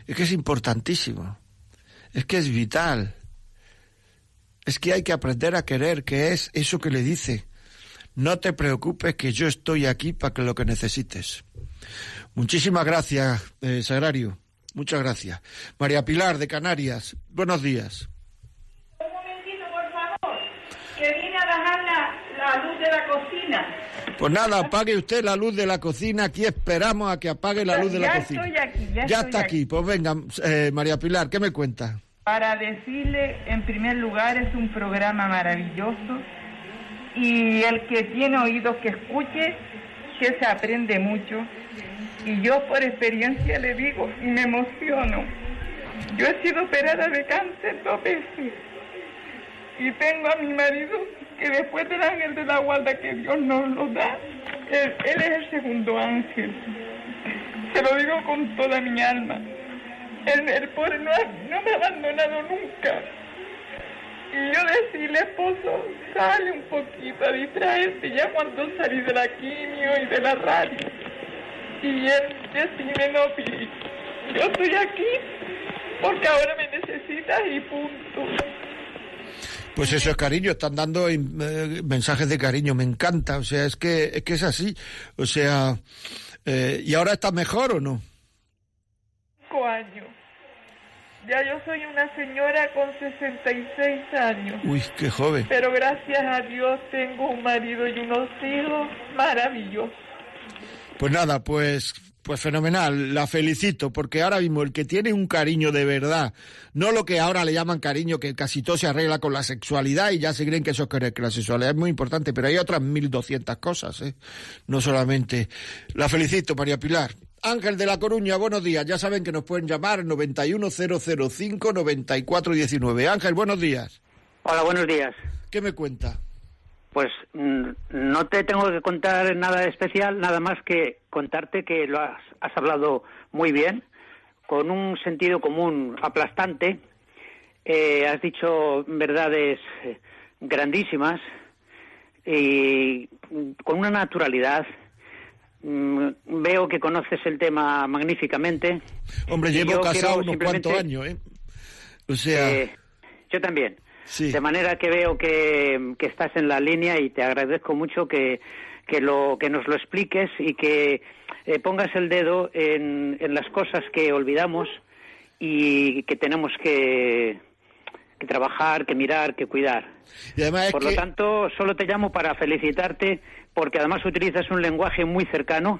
Es que es importantísimo, es que es vital, es que hay que aprender a querer, que es eso que le dice. No te preocupes que yo estoy aquí para que lo que necesites. Muchísimas gracias, eh, Sagrario. Muchas gracias. María Pilar, de Canarias, buenos días. Un momentito, por favor, que viene a bajar la, la luz de la cocina. Pues nada, apague usted la luz de la cocina. Aquí esperamos a que apague la luz de la cocina. ...ya Estoy aquí, ya, está aquí. Pues venga, eh, María Pilar, ¿qué me cuenta? Para decirle, en primer lugar, es un programa maravilloso y el que tiene oídos que escuche, que se aprende mucho y yo por experiencia le digo y me emociono. Yo he sido operada de cáncer dos veces. Y tengo a mi marido que después del ángel de la guarda que Dios nos lo da, él, es el segundo ángel. Se lo digo con toda mi alma. El, pobre no, me ha abandonado nunca. Y yo decirle, esposo, sale un poquito a Y Ya cuando salí de la quimio y de la radio, y él decime, no, yo estoy aquí porque ahora me necesitas y punto. Pues eso es cariño, están dando eh, mensajes de cariño, me encanta, o sea, es que es, que es así, o sea, eh, ¿y ahora estás mejor o no? Cinco años. Ya yo soy una señora con 66 años. Uy, qué joven. Pero gracias a Dios tengo un marido y unos hijos maravillosos. Pues nada, pues pues fenomenal, la felicito, porque ahora mismo el que tiene un cariño de verdad, no lo que ahora le llaman cariño, que casi todo se arregla con la sexualidad y ya se creen que eso es que la sexualidad es muy importante, pero hay otras 1200 cosas, ¿eh? no solamente. La felicito, María Pilar. Ángel de la Coruña, buenos días. Ya saben que nos pueden llamar 91005-9419. Ángel, buenos días. Hola, buenos días. ¿Qué me cuenta? Pues mm, no te tengo que contar nada especial, nada más que contarte que lo has, hablado muy bien, con un sentido común aplastante. Eh, has dicho verdades eh, grandísimas y con una naturalidad. Mm, veo que conoces el tema magníficamente. Hombre, llevo casado unos cuantos años, ¿eh? O sea. Eh, yo también. De manera que veo que, estás en la línea y te agradezco mucho que, lo, que nos lo expliques y que eh, pongas el dedo en, las cosas que olvidamos y que tenemos que, que trabajar, que mirar, que cuidar. Por lo tanto, solo te llamo para felicitarte porque además utilizas un lenguaje muy cercano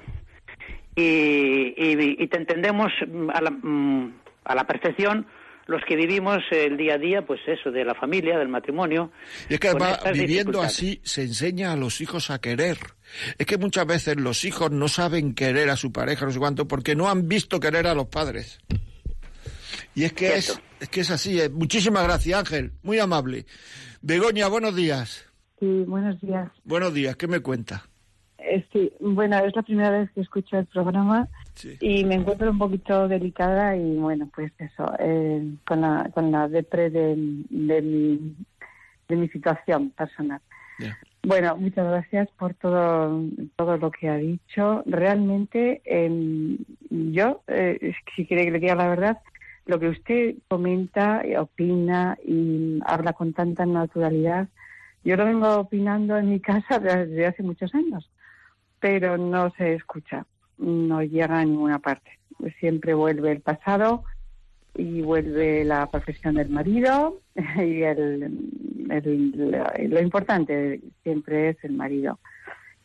y, y, te entendemos a la, mm, a la perfección los que vivimos el día a día, pues eso, de la familia, del matrimonio. Y es que va viviendo así, se enseña a los hijos a querer. Es que muchas veces los hijos no saben querer a su pareja, no sé cuánto, porque no han visto querer a los padres. Y es que es, que es así. Eh. Muchísimas gracias, Ángel. Muy amable. Begoña, buenos días. Sí, buenos días. Buenos días. ¿Qué me cuenta? es eh, sí, bueno, es la primera vez que escucho el programa y me encuentro un poquito delicada y bueno, pues eso, eh, con la, con la depre de, mi, de mi situación personal. Bueno, muchas gracias por todo, todo lo que ha dicho. Realmente em, yo, eh, si quiere que le diga la verdad, lo que usted comenta, opina y habla con tanta naturalidad, yo lo vengo opinando en mi casa desde hace muchos años, pero no se escucha no llega a ninguna parte. Pues siempre vuelve el pasado y vuelve la profesión del marido y el, lo importante siempre es el marido.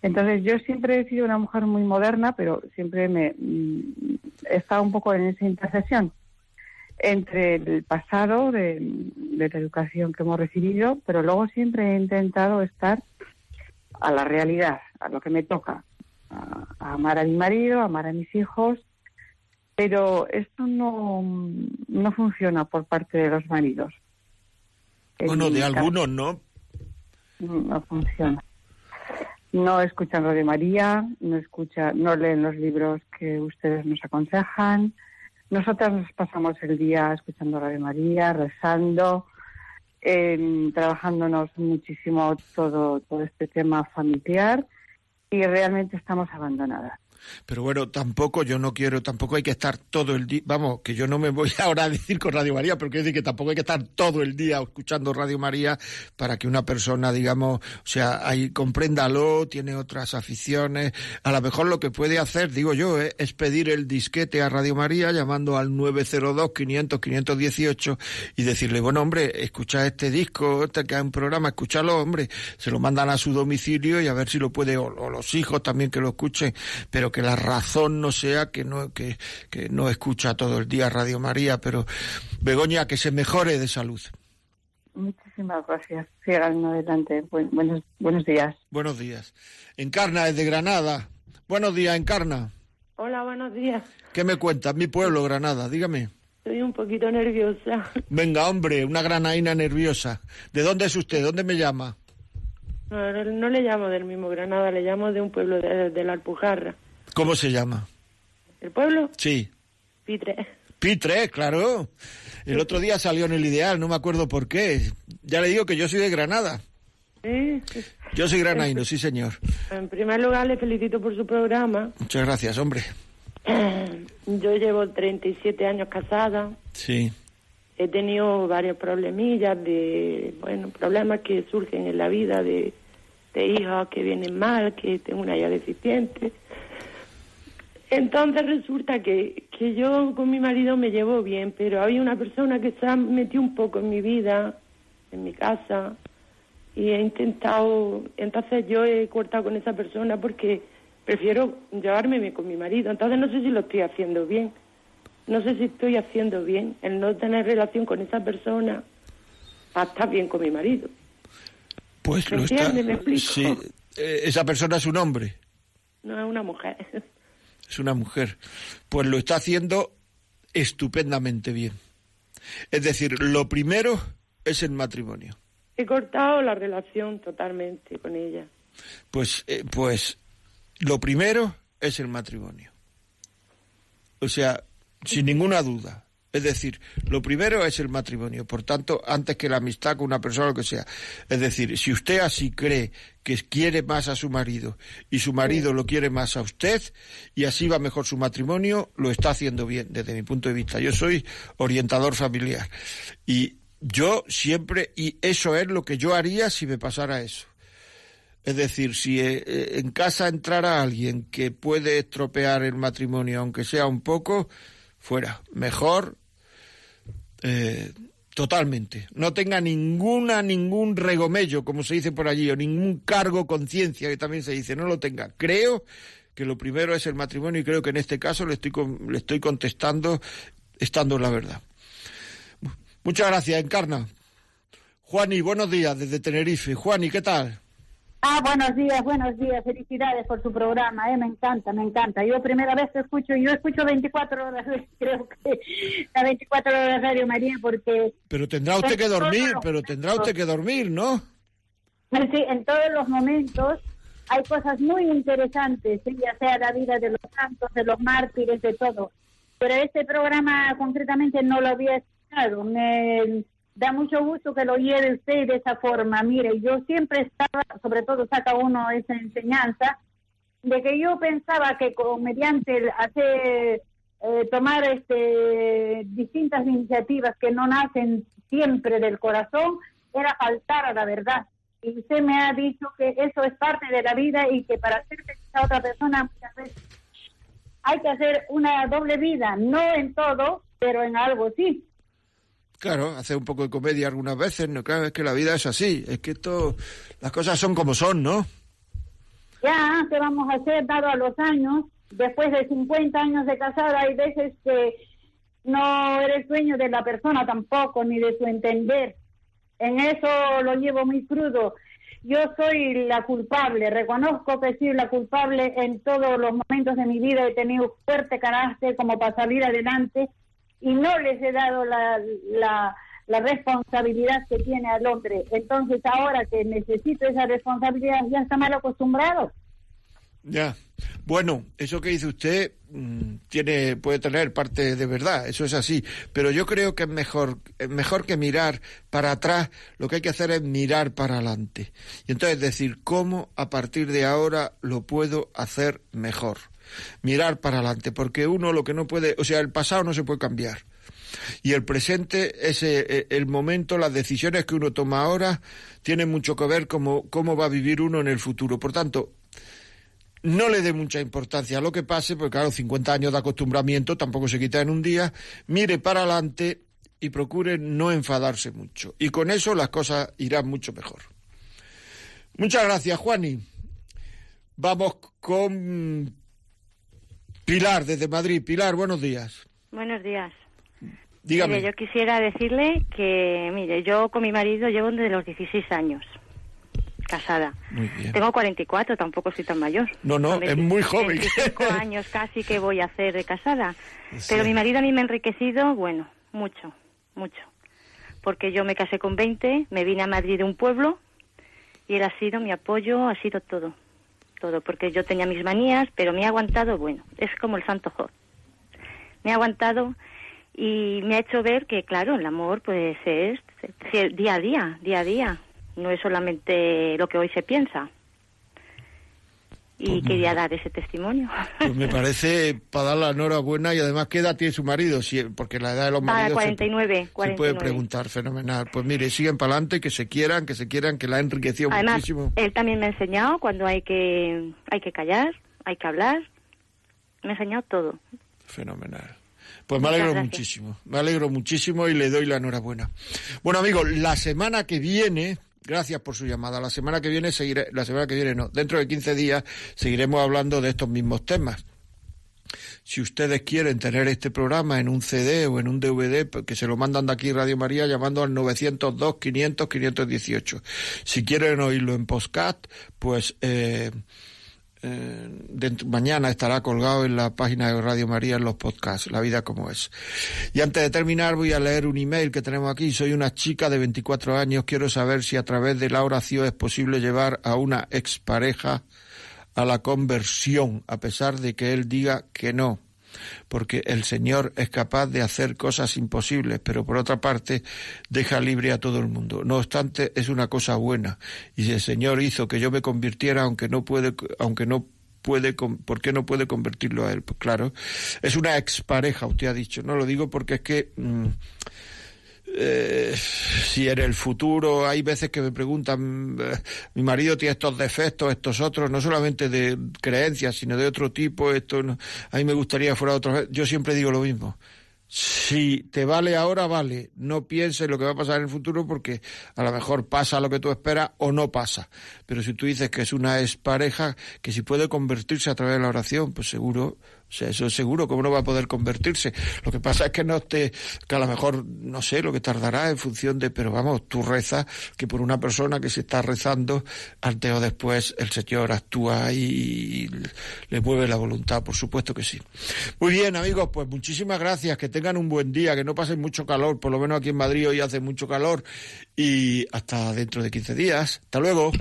Entonces yo siempre he sido una mujer muy moderna, pero siempre me mm, he estado un poco en esa intersección entre el pasado de, la educación que hemos recibido, pero luego siempre he intentado estar a la realidad, a lo que me toca amar a mi marido, a amar a mis hijos, pero esto no, no funciona por parte de los maridos. Bueno, de algunos no. No funciona. No escuchan lo de María, no escucha, no leen los libros que ustedes nos aconsejan. Nosotras nos pasamos el día escuchando la de María, rezando, trabajándonos muchísimo todo, todo este tema familiar y realmente estamos abandonadas. Pero bueno, tampoco yo no quiero, tampoco hay que estar todo el día, vamos, que yo no me voy ahora a decir con Radio María, pero quiero decir que tampoco hay que estar todo el día escuchando Radio María para que una persona, digamos, o sea, ahí compréndalo, tiene otras aficiones. A lo mejor lo que puede hacer, digo yo, eh, es pedir el disquete a Radio María llamando al 902-500-518 y decirle, bueno, hombre, escucha este disco, este que hay un programa, escúchalo, hombre. Se lo mandan a su domicilio y a ver si lo puede, o, o los hijos también que lo escuchen, pero que la razón no sea que no, que, no escucha todo el día Radio María, pero Begoña, que se mejore de salud. Muchísimas gracias. Sigan adelante. buenos, buenos días. Buenos días. Encarna es de Granada. Buenos días, Encarna. Hola, buenos días. ¿Qué me cuentas? Mi pueblo, Granada, dígame. Estoy un poquito nerviosa. Venga, hombre, una granaina nerviosa. ¿De dónde es usted? ¿Dónde me llama? No, le llamo del mismo Granada, le llamo de un pueblo de la Alpujarra. ¿Cómo se llama? ¿El pueblo? Sí. Pitre. Pitre, claro. El otro día salió en el ideal, no me acuerdo por qué. Ya le digo que yo soy de Granada. Sí, Yo soy granaino, sí, señor. En primer lugar, le felicito por su programa. Muchas gracias, hombre. Yo llevo 37 años casada. Sí. He tenido varios problemillas de, bueno, problemas que surgen en la vida de, de hijos que vienen mal, que tengo una ya deficiente. Entonces resulta que, yo con mi marido me llevo bien, pero había una persona que se ha metido un poco en mi vida, en mi casa, y he intentado, entonces yo he cortado con esa persona porque prefiero llevarme con mi marido, entonces no sé si lo estoy haciendo bien, no sé si estoy haciendo bien el no tener relación con esa persona a bien con mi marido. Pues lo está... Eh, esa persona es un hombre. No, es una mujer. es una mujer, pues lo está haciendo estupendamente bien. Es decir, lo primero es el matrimonio. He cortado la relación totalmente con ella. Pues, eh, pues lo primero es el matrimonio. O sea, sin ninguna duda. Es decir, lo primero es el matrimonio, por tanto, antes que la amistad con una persona o lo que sea. Es decir, si usted así cree que quiere más a su marido y su marido lo quiere más a usted y así va mejor su matrimonio, lo está haciendo bien desde mi punto de vista. Yo soy orientador familiar y yo siempre, y eso es lo que yo haría si me pasara eso. Es decir, si eh, eh, en casa entrara alguien que puede estropear el matrimonio, aunque sea un poco, fuera. Mejor eh, totalmente. No tenga ninguna, ningún regomello, como se dice por allí, o ningún cargo conciencia, que también se dice, no lo tenga. Creo que lo primero es el matrimonio y creo que en este caso le estoy, le estoy contestando estando en la verdad. Muchas gracias, Encarna. Juani, buenos días desde Tenerife. Juani, ¿qué tal? Ah, buenos días, buenos días. Felicidades por su programa, eh, me encanta, me encanta. Yo primera vez te escucho, yo escucho 24 horas, creo que la 24 horas Radio María porque Pero tendrá usted que dormir, pero tendrá usted que dormir, ¿no? Sí, en todos los momentos hay cosas muy interesantes, ya sea la vida de los santos, de los mártires, de todo. Pero este programa concretamente no lo había escuchado da mucho gusto que lo lleve usted de esa forma. Mire, yo siempre estaba, sobre todo saca uno esa enseñanza, de que yo pensaba que con, mediante hacer, eh, tomar este, distintas iniciativas que no nacen siempre del corazón, era faltar a la verdad. Y usted me ha dicho que eso es parte de la vida y que para ser feliz otra persona muchas veces hay que hacer una doble vida, no en todo, pero en algo sí claro, hacer un poco de comedia algunas veces, ¿no? Claro, es que la vida es así, es que esto, las cosas son como son, ¿no? Ya, ¿qué vamos a hacer dado a los años? Después de 50 años de casada hay veces que no eres dueño de la persona tampoco, ni de su entender. En eso lo llevo muy crudo. Yo soy la culpable, reconozco que soy la culpable en todos los momentos de mi vida. He tenido fuerte carácter como para salir adelante y no les he dado la, la, responsabilidad que tiene al hombre. Entonces ahora que necesito esa responsabilidad ya está mal acostumbrado. Ya. Bueno, eso que dice usted mm, tiene puede tener parte de verdad, eso es así, pero yo creo que es mejor es mejor que mirar para atrás, lo que hay que hacer es mirar para adelante. Y entonces decir cómo a partir de ahora lo puedo hacer mejor mirar para adelante, porque uno lo que no puede, o sea, el pasado no se puede cambiar. Y el presente es e, el momento, las decisiones que uno toma ahora tienen mucho que ver cómo, cómo va a vivir uno en el futuro. Por tanto, no le dé mucha importancia a lo que pase, porque claro, 50 años de acostumbramiento tampoco se quita en un día. Mire para adelante y procure no enfadarse mucho. Y con eso las cosas irán mucho mejor. Muchas gracias, Juani. Vamos con Pilar, desde Madrid. Pilar, buenos días. Buenos días. Dígame. Mire, yo quisiera decirle que, mire, yo con mi marido llevo desde los 16 años casada. Muy bien. Tengo 44, tampoco soy tan mayor. No, no, es muy joven. cinco años casi que voy a hacer de casada. Pero mi marido a mí me ha enriquecido, bueno, mucho, mucho. Porque yo me casé con 20, me vine a Madrid de un pueblo y él ha sido mi apoyo, ha sido todo todo, porque yo tenía mis manías, pero me ha aguantado, bueno, es como el santo jod. Me ha aguantado y me ha hecho ver que, claro, el amor pues es día a día, día a día, no es solamente lo que hoy se piensa y pues quería dar ese testimonio. Pues me parece para dar la enhorabuena y además qué edad tiene su marido, si, porque la edad de los maridos ah, 49, Se, puede preguntar, fenomenal. Pues mire, siguen para adelante, que se quieran, que se quieran, que la ha enriquecido además, muchísimo. Él también me ha enseñado cuando hay que hay que callar, hay que hablar. Me ha enseñado todo. Fenomenal. Pues me alegro muchísimo, me alegro muchísimo y le doy la enhorabuena. Bueno amigo, la semana que viene Gracias por su llamada. La semana que viene seguiré, la semana que viene no, dentro de 15 días seguiremos hablando de estos mismos temas. Si ustedes quieren tener este programa en un CD o en un DVD, pues, que se lo mandan de aquí Radio María llamando al 902-500-518. Si quieren oírlo en podcast, pues eh, eh, mañana estará colgado en la página de Radio María en los podcasts, La vida como es. Y antes de terminar voy a leer un email que tenemos aquí. Soy una chica de 24 años, quiero saber si a través de la oración es posible llevar a una expareja a la conversión, a pesar de que él diga que no porque el Señor es capaz de hacer cosas imposibles, pero por otra parte deja libre a todo el mundo. No obstante, es una cosa buena. Y si el Señor hizo que yo me convirtiera, aunque no puede, aunque no puede, por qué no puede convertirlo a él, pues claro, es una expareja, usted ha dicho. No lo digo porque es que mm, eh, si en el futuro hay veces que me preguntan, eh, mi marido tiene estos defectos, estos otros, no solamente de creencias, sino de otro tipo, esto no, a mí me gustaría fuera otra vez. Yo siempre digo lo mismo. Si te vale ahora, vale. No pienses lo que va a pasar en el futuro porque a lo mejor pasa lo que tú esperas o no pasa. Pero si tú dices que es una pareja, que si puede convertirse a través de la oración, pues seguro o sea, eso es seguro, cómo no va a poder convertirse. Lo que pasa es que no te, que a lo mejor, no sé, lo que tardará en función de, pero vamos, tú rezas que por una persona que se está rezando, antes o después el Señor actúa y le mueve la voluntad, por supuesto que sí. Muy bien, amigos, pues muchísimas gracias, que tengan un buen día, que no pasen mucho calor, por lo menos aquí en Madrid hoy hace mucho calor y hasta dentro de 15 días. Hasta luego.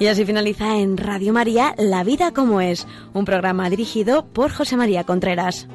Y así finaliza en Radio María La Vida como es, un programa dirigido por José María Contreras.